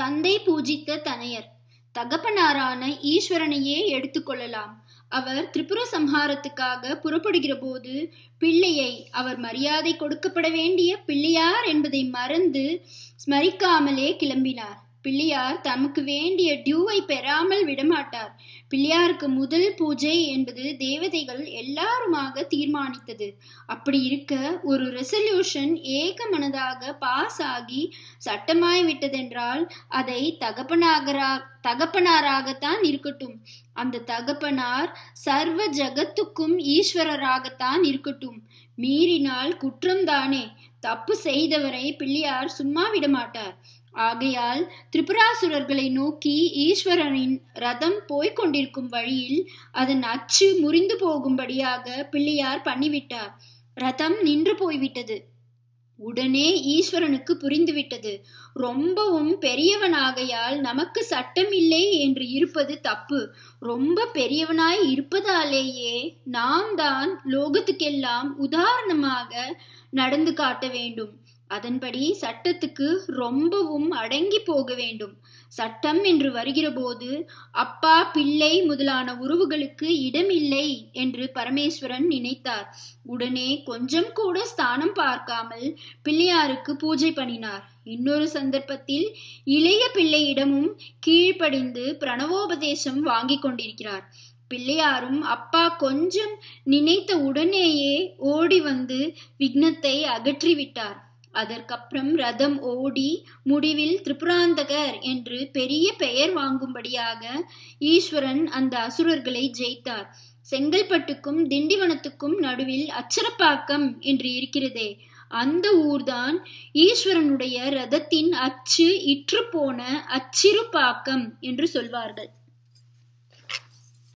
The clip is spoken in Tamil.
தந்தை பூஜித்த தனையர் தகப்பனாரான ஈஸ்வரனையே எடுத்துக்கொள்ளலாம் அவர் திரிபுர சம்ஹாரத்துக்காக புறப்படுகிற போது பிள்ளையை அவர் மரியாதை கொடுக்கப்பட வேண்டிய பிள்ளையார் என்பதை மறந்து ஸ்மரிக்காமலே கிளம்பினார் பிள்ளையார் தமக்கு வேண்டிய டியூவை பெறாமல் விடமாட்டார் பிள்ளையாருக்கு முதல் பூஜை என்பது தேவதைகள் எல்லாருமாக தீர்மானித்தது அப்படி இருக்க ஒரு ரெசல்யூஷன் ஏக மனதாக பாஸ் ஆகி சட்டமாய் விட்டதென்றால் அதை தகப்பனாகரா தகப்பனாராகத்தான் இருக்கட்டும் அந்த தகப்பனார் சர்வ ஜகத்துக்கும் ஈஸ்வரராகத்தான் இருக்கட்டும் மீறினால் குற்றம்தானே தப்பு செய்தவரை பிள்ளையார் சும்மா விடமாட்டார் ஆகையால் திரிபுராசுரர்களை நோக்கி ஈஸ்வரனின் ரதம் போய்க் கொண்டிருக்கும் வழியில் அதன் அச்சு முறிந்து போகும்படியாக பிள்ளையார் பண்ணிவிட்டார் ரதம் நின்று போய்விட்டது உடனே ஈஸ்வரனுக்கு புரிந்துவிட்டது ரொம்பவும் பெரியவனாகையால் நமக்கு சட்டம் இல்லை என்று இருப்பது தப்பு ரொம்ப பெரியவனாய் இருப்பதாலேயே நாம் தான் லோகத்துக்கெல்லாம் உதாரணமாக நடந்து காட்ட வேண்டும் அதன்படி சட்டத்துக்கு ரொம்பவும் அடங்கி போக வேண்டும் சட்டம் என்று வருகிறபோது அப்பா பிள்ளை முதலான உறவுகளுக்கு இடமில்லை என்று பரமேஸ்வரன் நினைத்தார் உடனே கொஞ்சம் கூட ஸ்தானம் பார்க்காமல் பிள்ளையாருக்கு பூஜை பண்ணினார் இன்னொரு சந்தர்ப்பத்தில் இளைய பிள்ளையிடமும் கீழ்ப்படிந்து பிரணவோபதேசம் வாங்கி கொண்டிருக்கிறார் பிள்ளையாரும் அப்பா கொஞ்சம் நினைத்த உடனேயே ஓடி வந்து விக்னத்தை அகற்றிவிட்டார் அதற்கப்புறம் ரதம் ஓடி முடிவில் திரிபுராந்தகர் என்று பெரிய பெயர் வாங்கும்படியாக ஈஸ்வரன் அந்த அசுரர்களை ஜெயித்தார் செங்கல்பட்டுக்கும் திண்டிவனத்துக்கும் நடுவில் அச்சரப்பாக்கம் என்று இருக்கிறதே அந்த ஊர்தான் ஈஸ்வரனுடைய ரதத்தின் அச்சு இற்று போன அச்சிறுபாக்கம் என்று சொல்வார்கள்